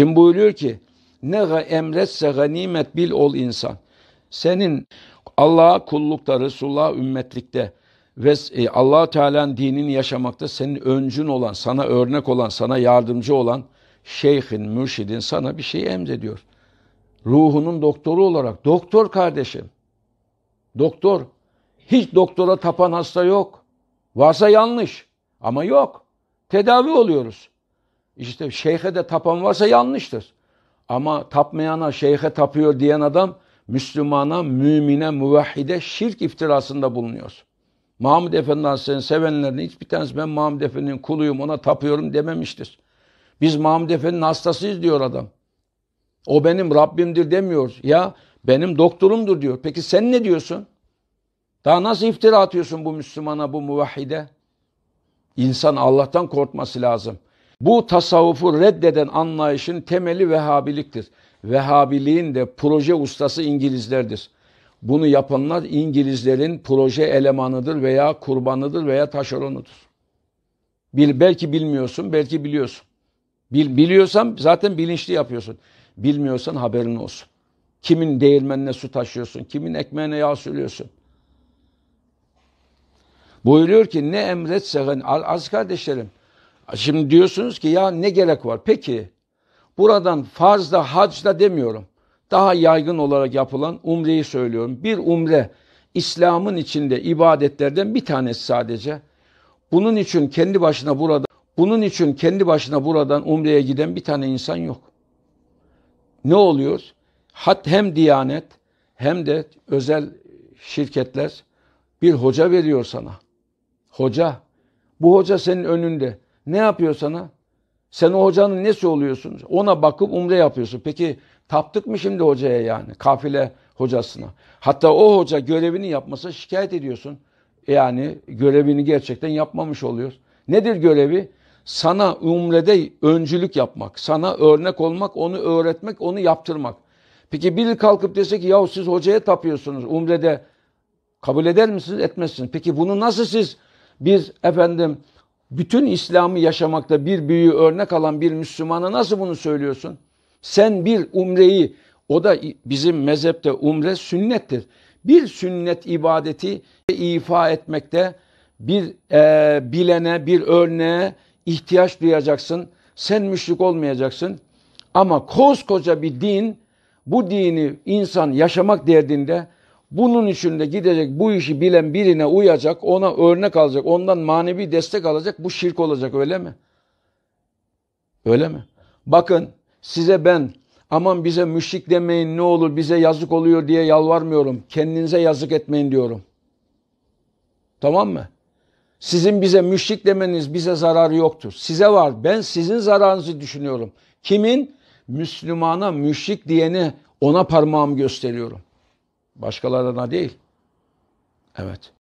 Şimdi buyuruyor ki ne emretse ganimet bil ol insan. Senin Allah'a kullukta, Resulullah'a ümmetlikte ve e, allah Teala'nın dinini yaşamakta senin öncün olan, sana örnek olan, sana yardımcı olan şeyhin, mürşidin sana bir şey emrediyor. Ruhunun doktoru olarak. Doktor kardeşim. Doktor. Hiç doktora tapan hasta yok. Varsa yanlış ama yok. Tedavi oluyoruz. İşte şeyhe de tapan varsa yanlıştır. Ama tapmayana, şeyhe tapıyor diyen adam Müslümana, mümine, muvahhide şirk iftirasında bulunuyor. Mahmud Efendi Hazretleri'nin sevenlerinin hiçbir tanesi ben Mahmud Efendi'nin kuluyum ona tapıyorum dememiştir. Biz Mahmud Efendi'nin hastasıyız diyor adam. O benim Rabbimdir demiyor. Ya benim doktorumdur diyor. Peki sen ne diyorsun? Daha nasıl iftira atıyorsun bu Müslümana, bu muvahhide? İnsan Allah'tan korkması lazım. Bu tasavvufu reddeden anlayışın temeli Vehhabiliktir. Vehhabiliğin de proje ustası İngilizlerdir. Bunu yapanlar İngilizlerin proje elemanıdır veya kurbanıdır veya taşeronudur. Bil, belki bilmiyorsun, belki biliyorsun. Bil, biliyorsan zaten bilinçli yapıyorsun. Bilmiyorsan haberin olsun. Kimin değirmenine su taşıyorsun, kimin ekmeğine yağ sürüyorsun. Buyuruyor ki ne emretse az kardeşlerim Şimdi diyorsunuz ki ya ne gerek var? Peki buradan farzda hacda demiyorum. Daha yaygın olarak yapılan umreyi söylüyorum. Bir umre İslam'ın içinde ibadetlerden bir tanesi sadece. Bunun için kendi başına burada bunun için kendi başına buradan umreye giden bir tane insan yok. Ne oluyor? Hat hem Diyanet hem de özel şirketler bir hoca veriyor sana. Hoca. Bu hoca senin önünde. Ne yapıyor sana? Sen o hocanın nesi oluyorsun? Ona bakıp umre yapıyorsun. Peki taptık mı şimdi hocaya yani? Kafile hocasına. Hatta o hoca görevini yapmasa şikayet ediyorsun. Yani görevini gerçekten yapmamış oluyor. Nedir görevi? Sana umrede öncülük yapmak, sana örnek olmak, onu öğretmek, onu yaptırmak. Peki biri kalkıp dese ki yahu siz hocaya tapıyorsunuz umrede kabul eder misiniz etmezsiniz. Peki bunu nasıl siz bir efendim bütün İslam'ı yaşamakta bir büyüğü örnek alan bir Müslümana nasıl bunu söylüyorsun? Sen bir umreyi, o da bizim mezhepte umre sünnettir. Bir sünnet ibadeti ifa etmekte bir e, bilene, bir örneğe ihtiyaç duyacaksın. Sen müşrik olmayacaksın. Ama koskoca bir din, bu dini insan yaşamak derdinde bunun için de gidecek bu işi bilen birine uyacak, ona örnek alacak, ondan manevi destek alacak. Bu şirk olacak öyle mi? Öyle mi? Bakın size ben aman bize müşrik demeyin ne olur bize yazık oluyor diye yalvarmıyorum. Kendinize yazık etmeyin diyorum. Tamam mı? Sizin bize müşrik demeniz bize zararı yoktur. Size var. Ben sizin zararınızı düşünüyorum. Kimin? Müslümana müşrik diyeni ona parmağım gösteriyorum. Başkalarına değil. Evet.